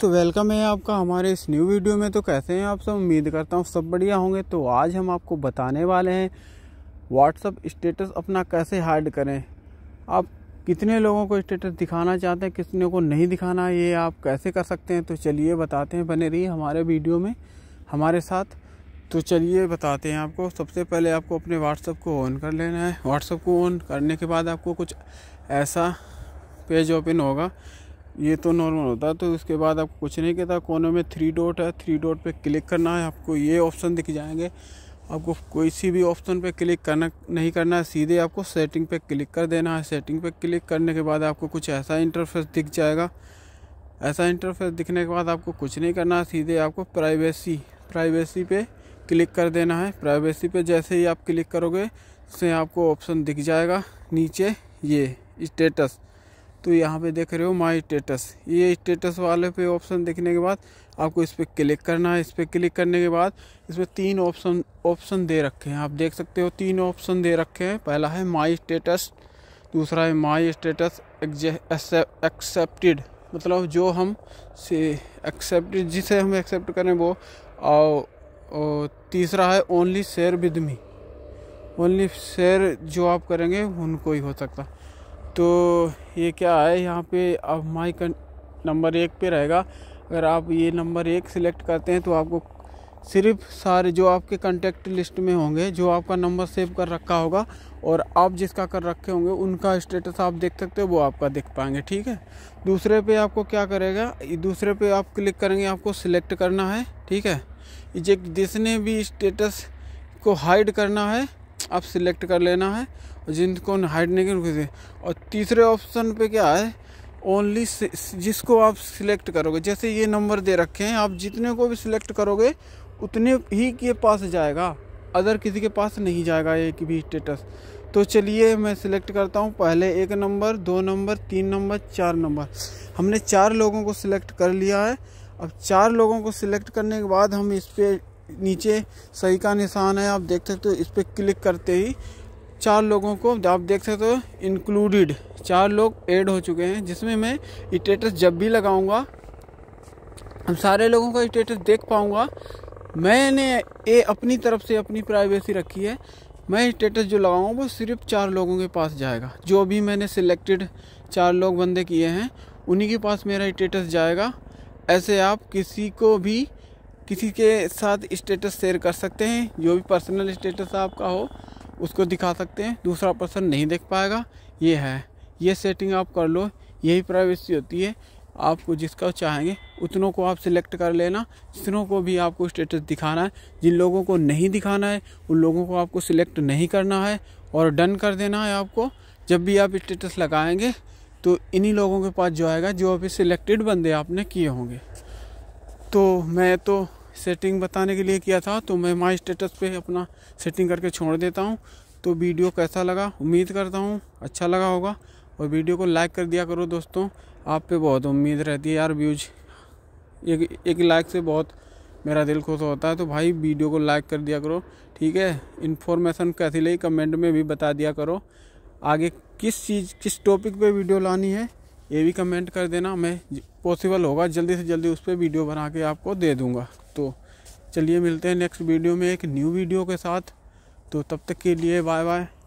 तो वेलकम है आपका हमारे इस न्यू वीडियो में तो कैसे हैं आप सब उम्मीद करता हूँ सब बढ़िया होंगे तो आज हम आपको बताने वाले हैं व्हाट्सअप स्टेटस अपना कैसे हाइड करें आप कितने लोगों को स्टेटस दिखाना चाहते हैं कितने को नहीं दिखाना ये आप कैसे कर सकते हैं तो चलिए बताते हैं बने रही हमारे वीडियो में हमारे साथ तो चलिए बताते हैं आपको सबसे पहले आपको अपने व्हाट्सअप को ऑन कर लेना है व्हाट्सअप को ऑन करने के बाद आपको कुछ ऐसा पेज ओपन होगा ये तो नॉर्मल होता है तो उसके बाद आपको कुछ नहीं कहता कोने में थ्री डॉट है थ्री डॉट पे क्लिक करना है आपको ये ऑप्शन दिख जाएंगे आपको कोई सी भी ऑप्शन पे क्लिक करना नहीं करना है सीधे आपको सेटिंग पे क्लिक कर देना है सेटिंग पे क्लिक करने के बाद आपको कुछ ऐसा इंटरफेस दिख जाएगा ऐसा इंटरफेस दिखने के बाद आपको कुछ नहीं करना है सीधे आपको प्राइवेसी प्राइवेसी पे क्लिक कर देना है प्राइवेसी पे जैसे ही आप क्लिक करोगे से आपको ऑप्शन दिख जाएगा नीचे ये स्टेटस तो यहाँ पे देख रहे हो माई स्टेटस ये स्टेटस वाले पे ऑप्शन देखने के बाद आपको इस पर क्लिक करना है इस पर क्लिक करने के बाद इसमें तीन ऑप्शन ऑप्शन दे रखे हैं आप देख सकते हो तीन ऑप्शन दे रखे हैं पहला है माई स्टेटस दूसरा है माई स्टेटस एक्सेप्टेड मतलब जो हम से एक्सेप्टेड जिसे हम एक्सेप्ट करें वो और, तीसरा है only share with me only share जो आप करेंगे उनको ही हो सकता तो ये क्या है यहाँ पे अब माई नंबर एक पे रहेगा अगर आप ये नंबर एक सिलेक्ट करते हैं तो आपको सिर्फ सारे जो आपके कॉन्टेक्ट लिस्ट में होंगे जो आपका नंबर सेव कर रखा होगा और आप जिसका कर रखे होंगे उनका स्टेटस आप देख सकते हो वो आपका देख पाएंगे ठीक है दूसरे पे आपको क्या करेगा दूसरे पे आप क्लिक करेंगे आपको सिलेक्ट करना है ठीक है जिसने भी स्टेटस को हाइड करना है आप सिलेक्ट कर लेना है जिनको हाइडने नहीं रुके और तीसरे ऑप्शन पे क्या है ओनली जिसको आप सिलेक्ट करोगे जैसे ये नंबर दे रखे हैं आप जितने को भी सिलेक्ट करोगे उतने ही के पास जाएगा अदर किसी के पास नहीं जाएगा एक भी स्टेटस तो चलिए मैं सिलेक्ट करता हूँ पहले एक नंबर दो नंबर तीन नंबर चार नंबर हमने चार लोगों को सिलेक्ट कर लिया है अब चार लोगों को सिलेक्ट करने के बाद हम इस पर नीचे सही का निशान है आप देख सकते हो इस पर क्लिक करते ही चार लोगों को आप देख सकते हो इंक्लूडेड चार लोग ऐड हो चुके हैं जिसमें मैं स्टेटस जब भी लगाऊंगा हम सारे लोगों का स्टेटस देख पाऊंगा मैंने ये अपनी तरफ से अपनी प्राइवेसी रखी है मैं स्टेटस जो लगाऊँ वो सिर्फ चार लोगों के पास जाएगा जो भी मैंने सिलेक्टेड चार लोग बंदे किए हैं उन्हीं के पास मेरा स्टेटस जाएगा ऐसे आप किसी को भी किसी के साथ स्टेटस शेयर कर सकते हैं जो भी पर्सनल स्टेटस आपका हो उसको दिखा सकते हैं दूसरा पर्सन नहीं देख पाएगा ये है ये सेटिंग आप कर लो यही प्राइवेसी होती है आपको जिसका चाहेंगे उतनों को आप सिलेक्ट कर लेना जितनों को भी आपको स्टेटस दिखाना है जिन लोगों को नहीं दिखाना है उन लोगों को आपको सिलेक्ट नहीं करना है और डन कर देना है आपको जब भी आप स्टेटस लगाएंगे तो इन्हीं लोगों के पास जो आएगा जो अभी सिलेक्टेड बंदे आपने किए होंगे तो मैं तो सेटिंग बताने के लिए किया था तो मैं माई स्टेटस पे अपना सेटिंग करके छोड़ देता हूँ तो वीडियो कैसा लगा उम्मीद करता हूँ अच्छा लगा होगा और वीडियो को लाइक कर दिया करो दोस्तों आप पे बहुत उम्मीद रहती है यार व्यूज एक एक लाइक से बहुत मेरा दिल खुश होता है तो भाई वीडियो को लाइक कर दिया करो ठीक है इन्फॉर्मेशन कैसी लगी कमेंट में भी बता दिया करो आगे किस चीज़ किस टॉपिक पे वीडियो लानी है ये भी कमेंट कर देना मैं पॉसिबल होगा जल्दी से जल्दी उस पर वीडियो बना के आपको दे दूँगा तो चलिए मिलते हैं नेक्स्ट वीडियो में एक न्यू वीडियो के साथ तो तब तक के लिए बाय बाय